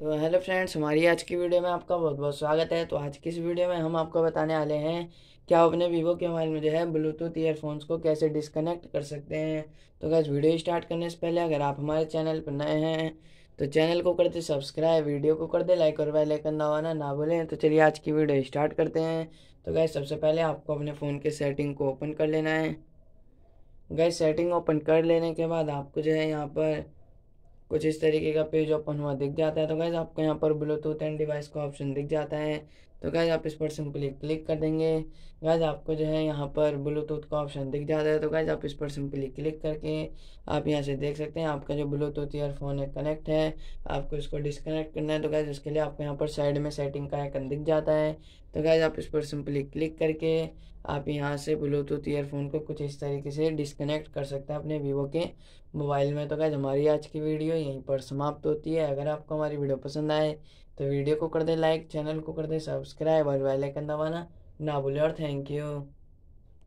तो hello friends हमारी आज की वीडियो में आपका बहुत बहुत स्वागत है तो आज की इस वीडियो में हम आपको बताने वाले हैं कि आप अपने वीवो के मोबाइल में जो है ब्लूटूथ ईयरफोन्स को कैसे डिसकनेक्ट कर सकते हैं तो गैस वीडियो स्टार्ट करने से पहले अगर आप हमारे चैनल पर नए हैं तो चैनल को कर दे सब्सक्राइब वीडियो को कर दे लाइक और बेल आइकन दबाना ना भूलें तो चलिए आज की वीडियो स्टार्ट करते हैं तो गैस सबसे पहले आपको अपने फ़ोन के सेटिंग को ओपन कर लेना है गैस सेटिंग ओपन कर लेने के बाद आपको जो है यहाँ पर कुछ इस तरीके का पेज ओपन हुआ दिख जाता है तो गैस आपको यहाँ पर ब्लूटूथ एंड डिवाइस का ऑप्शन दिख जाता है तो गैज़ आप इस पर्सन सिंपली क्लिक कर देंगे गैज़ आपको जो है यहाँ पर ब्लूटूथ का ऑप्शन दिख जाता है तो गैज़ आप इस पर सिंपली क्लिक करके आप यहाँ से देख सकते हैं आपका जो ब्लूटूथ ईयरफोन है कनेक्ट है आपको इसको डिसकनेक्ट करना है तो गैज़ उसके लिए आपको यहाँ पर साइड में सेटिंग का आइकन दिख जाता है तो गैज़ आप इस पर सिंपली क्लिक करके आप यहाँ से ब्लूटूथ ईयरफोन को कुछ इस तरीके से डिसकनेक्ट कर सकते हैं अपने वीवो के मोबाइल में तो गैज़ हमारी आज की वीडियो यहीं पर समाप्त होती है अगर आपको हमारी वीडियो पसंद आए तो वीडियो को कर दे लाइक चैनल को कर दे सब्सक्राइब और बेल आइकन दबाना ना भूले और थैंक यू